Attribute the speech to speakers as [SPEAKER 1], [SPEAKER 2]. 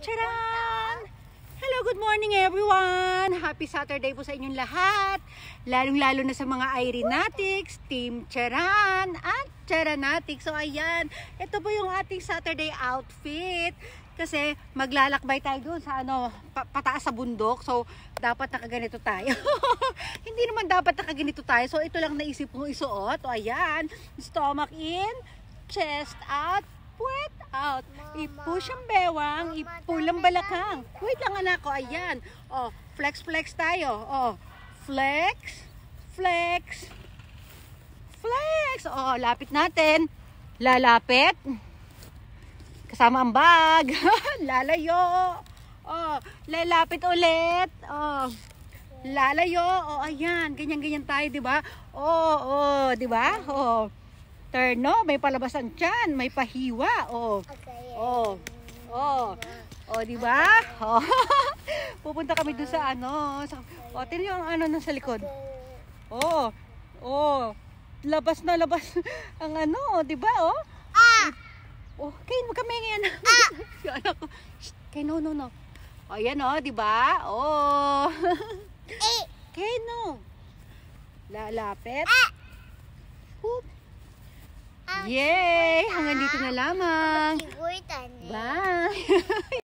[SPEAKER 1] Charan! Hello, good morning everyone! Happy Saturday po sa inyong lahat! Lalong-lalo na sa mga Irenatics, Team Charan, at Charanatics. So ayan, ito po yung ating Saturday outfit. Kasi maglalakbay tayo doon sa ano, pa pataas sa bundok. So dapat nakaganito tayo. Hindi naman dapat nakaganito tayo. So ito lang naisip kong isuot. O ayan, stomach in, chest out, puwet out. I-push ang bewang, i-pull ang balakang. Wait lang anak ko, oh, ayan. Oh, flex flex tayo. Oh, flex, flex, flex. Oh, lapit natin. Lalapit. Kasama ang bag. Lalayo. Oh, lalapit ulit. Oh, lalayo. Oh, ayan. Ganyan-ganyan tayo, di ba? Oh, oh, di ba? Oh. Turn, no? May palabas ang tiyan. May pahiwa. Oh. Okay. Oh. Oh. Oh, di ba? Oh. Pupunta kami doon sa ano. Sa, oh, tingnan yung ano sa likod. Oh. Oh. Labas na labas ang ano, di ba? Oh. Ah. Oh, kain mo kami ngayon. Ah. anak Kain, no, no, no. Oh, yan oh, di ba? Oh. eh. Kain, no. Lalapit. Ah. Hoop. Yay! Hanggang dito na lamang. Bye!